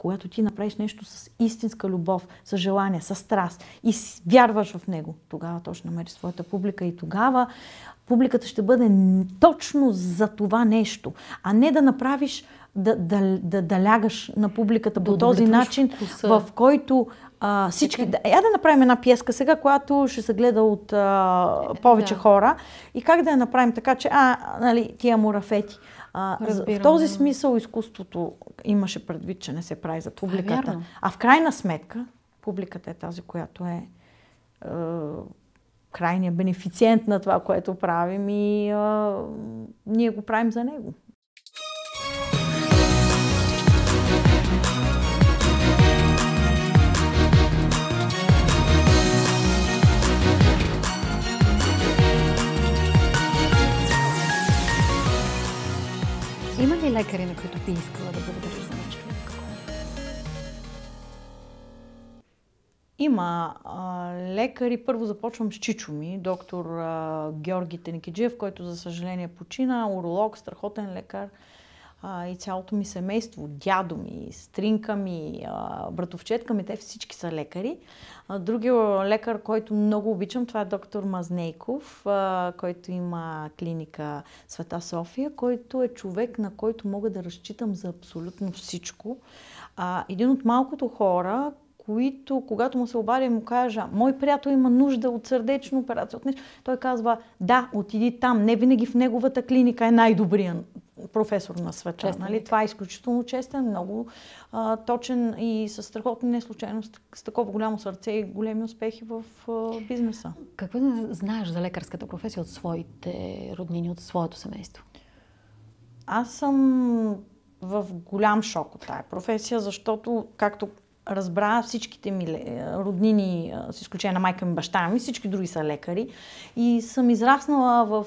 Когато ти направиш нещо с истинска любов, с желание, с страст и вярваш в него, тогава то ще намери своята публика и тогава публиката ще бъде точно за това нещо, а не да направиш, да, да, да, да лягаш на публиката по да този начин, в, в който а, всички... Да, е, я да направим една пиеска сега, която ще се гледа от а, повече да. хора и как да я направим така, че а, нали, тия мурафети. А, в този смисъл изкуството имаше предвид, че не се прави за публиката. А, а в крайна сметка, публиката е тази, която е, е крайният бенефициент на това, което правим и е, ние го правим за него. лекари, на които ти искала да благодариш за нещо Има а, лекари. Първо започвам с чичо ми, доктор а, Георги Теникиджиев, който за съжаление почина, уролог, страхотен лекар а, и цялото ми семейство, дядо ми, стринка ми, а, братовчетка ми, те всички са лекари. А, другия лекар, който много обичам, това е доктор Мазнейков, а, който има клиника Света София, който е човек, на който мога да разчитам за абсолютно всичко. А, един от малкото хора, които, когато му се обадя и му кажа, мой приятел има нужда от сърдечна операция, от нещо, той казва, да, отиди там, не винаги в неговата клиника е най-добрият професор на света. Честен, нали? Това е изключително честен, много а, точен и със страхотно не случайно, с, с такова голямо сърце и големи успехи в а, бизнеса. Какво знаеш за лекарската професия от своите роднини, от своето семейство? Аз съм в голям шок от тая професия, защото, както разбра всичките ми роднини, с изключение на майка ми, баща ми, всички други са лекари. И съм израснала в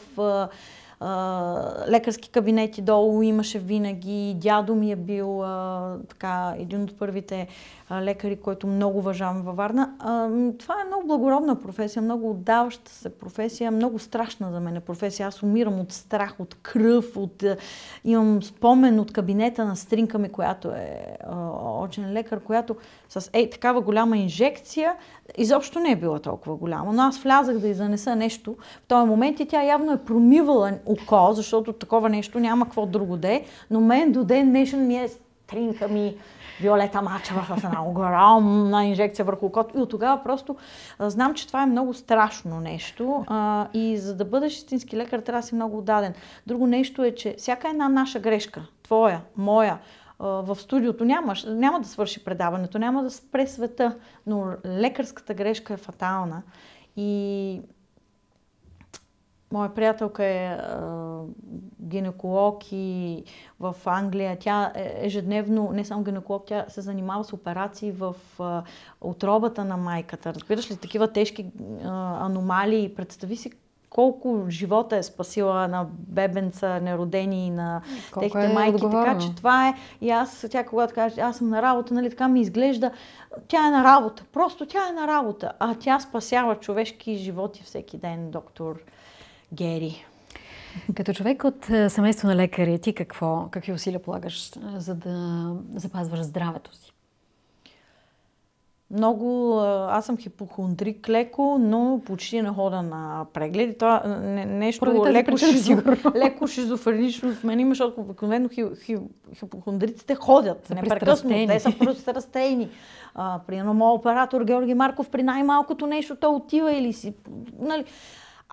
лекарски кабинети долу имаше винаги. Дядо ми е бил а, така, един от първите а, лекари, който много уважавам във Варна. А, това е много благородна професия, много отдаваща се професия, много страшна за мен е професия. Аз умирам от страх, от кръв, от, имам спомен от кабинета на стринка ми, която е очен лекар, която с ей, такава голяма инжекция изобщо не е била толкова голяма. Но аз влязах да й занеса нещо в този момент и тя явно е промивала око, защото такова нещо няма какво друго да е. но мен до ден днешен ми е стринка ми Виолета Мачева с една огромна инжекция върху окото. И от тогава просто а, знам, че това е много страшно нещо. А, и за да бъдеш истински лекар, трябва да си много отдаден. Друго нещо е, че всяка една наша грешка, твоя, моя, в студиото нямаш, няма да свърши предаването, няма да спре света, но лекарската грешка е фатална. И Моя приятелка е а, гинеколог и в Англия. Тя е, ежедневно, не само гинеколог, тя се занимава с операции в а, отробата на майката. Разбираш ли, такива тежки а, аномалии. Представи си колко живота е спасила на бебенца, неродени, на колко техните е майки. Отговорно. Така че това е. И аз, тя когато каже, аз съм на работа, нали, така ми изглежда, тя е на работа. Просто тя е на работа. А тя спасява човешки животи всеки ден, доктор. Гери. Като човек от е, семейство на лекари, ти какво, какви усилия полагаш, е, за да запазваш здравето си? Много, е, аз съм хипохондрик леко, но почти не хода на прегледи. Това не, нещо леко, шизо, леко шизофренично в мен има, защото обикновено хи, хи, хипохондриците ходят са непрекъснато. Те са просто растени. при едно моят оператор Георги Марков при най-малкото нещо той отива или си... Нали,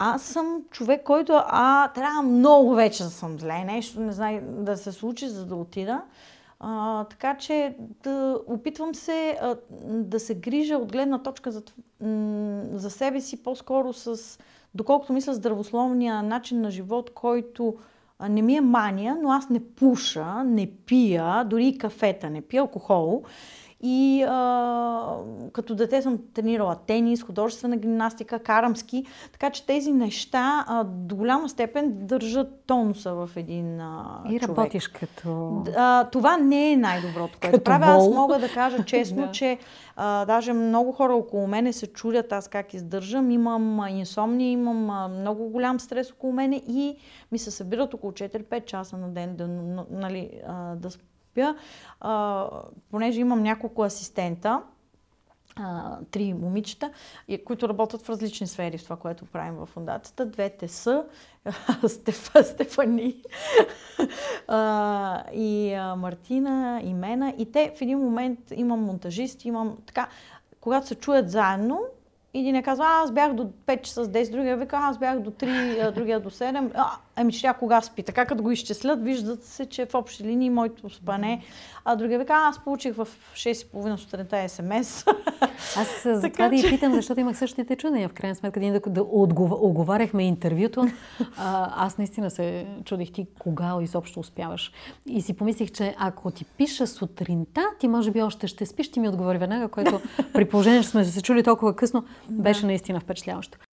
аз съм човек, който а, трябва много вече да съм зле. Нещо не знае да се случи, за да отида. А, така че да, опитвам се а, да се грижа от гледна точка за, за себе си по-скоро с, доколкото мисля, здравословния начин на живот, който а, не ми е мания, но аз не пуша, не пия, дори и кафета, не пия алкохол. И а, като дете съм тренирала тенис, художествена гимнастика, карамски, така че тези неща а, до голяма степен държат тонуса в един а, И човек. работиш като... А, това не е най-доброто, което като правя. Аз мога да кажа честно, да. че а, даже много хора около мене се чудят аз как издържам. Имам инсомния, имам а, много голям стрес около мене и ми се събират около 4-5 часа на ден да, нали, а, да купя, а, понеже имам няколко асистента, а, три момичета, които работят в различни сфери в това, което правим в фундацията. Двете са Стефа Стефани а, и а, Мартина, и Мена. И те в един момент имам монтажист, имам така, когато се чуят заедно, един е казва, аз бях до 5 часа с 10, другия вика, аз бях до 3, другия до 7. А, ами че тя кога спи. Така като го изчислят, виждат се, че в общи линии моето спане. Е. А другия века аз получих в 6.30 сутринта СМС. Аз за това да и питам, защото имах същите чудения. В крайна сметка, ние да оговаряхме интервюто, а, аз наистина се чудих ти кога изобщо успяваш. И си помислих, че ако ти пиша сутринта, ти може би още ще спиш, ти ми отговори веднага, което при положение, че сме се чули толкова късно, беше наистина впечатляващо.